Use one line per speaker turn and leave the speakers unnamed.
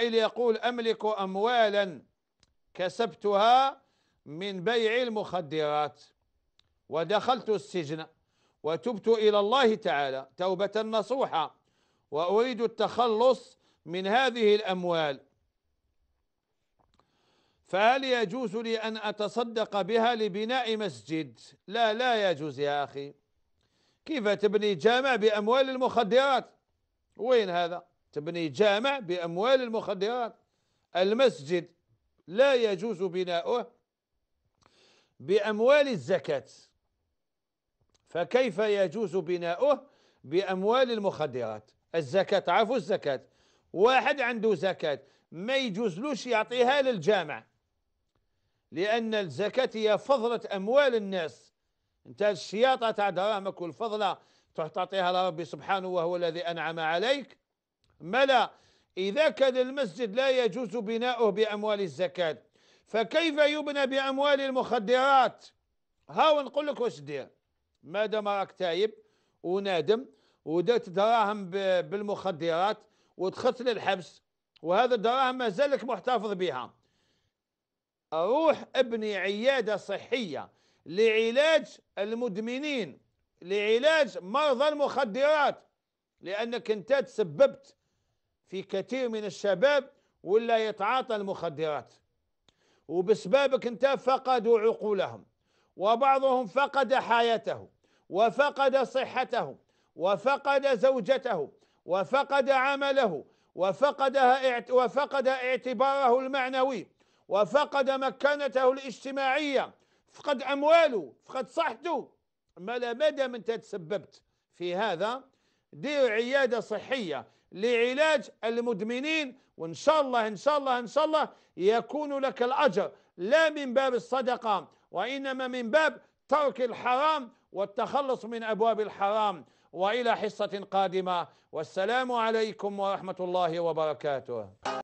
يقول أملك أموالا كسبتها من بيع المخدرات ودخلت السجن وتبت إلى الله تعالى توبة نصوحة وأريد التخلص من هذه الأموال فهل يجوز لي أن أتصدق بها لبناء مسجد لا لا يجوز يا أخي كيف تبني جامع بأموال المخدرات وين هذا تبني جامع بأموال المخدرات المسجد لا يجوز بناؤه بأموال الزكاة فكيف يجوز بناؤه بأموال المخدرات الزكاة عفوا الزكاة واحد عنده زكاة ما يجوزلوش يعطيها للجامع لأن الزكاة هي فضلة أموال الناس أنت الشياطة تاع دراهمك والفضلة تعطيها لربي سبحانه وهو الذي أنعم عليك ملا إذا كان المسجد لا يجوز بناؤه بأموال الزكاة فكيف يبنى بأموال المخدرات هاو نقول لك واش دير دام راك تايب ونادم ودات دراهم بالمخدرات ودخلت للحبس وهذا الدراهم مازالك محتفظ بها روح ابني عيادة صحية لعلاج المدمنين لعلاج مرضى المخدرات لأنك أنت تسببت في كثير من الشباب ولا يتعاطى المخدرات وبسببك انت فقدوا عقولهم وبعضهم فقد حياته وفقد صحته وفقد زوجته وفقد عمله وفقد وفقد اعتباره المعنوي وفقد مكانته الاجتماعيه فقد امواله فقد صحته ما مدى انت تسببت في هذا دير عياده صحيه لعلاج المدمنين وإن شاء الله إن شاء الله إن شاء الله يكون لك الأجر لا من باب الصدقة وإنما من باب ترك الحرام والتخلص من أبواب الحرام وإلى حصة قادمة والسلام عليكم ورحمة الله وبركاته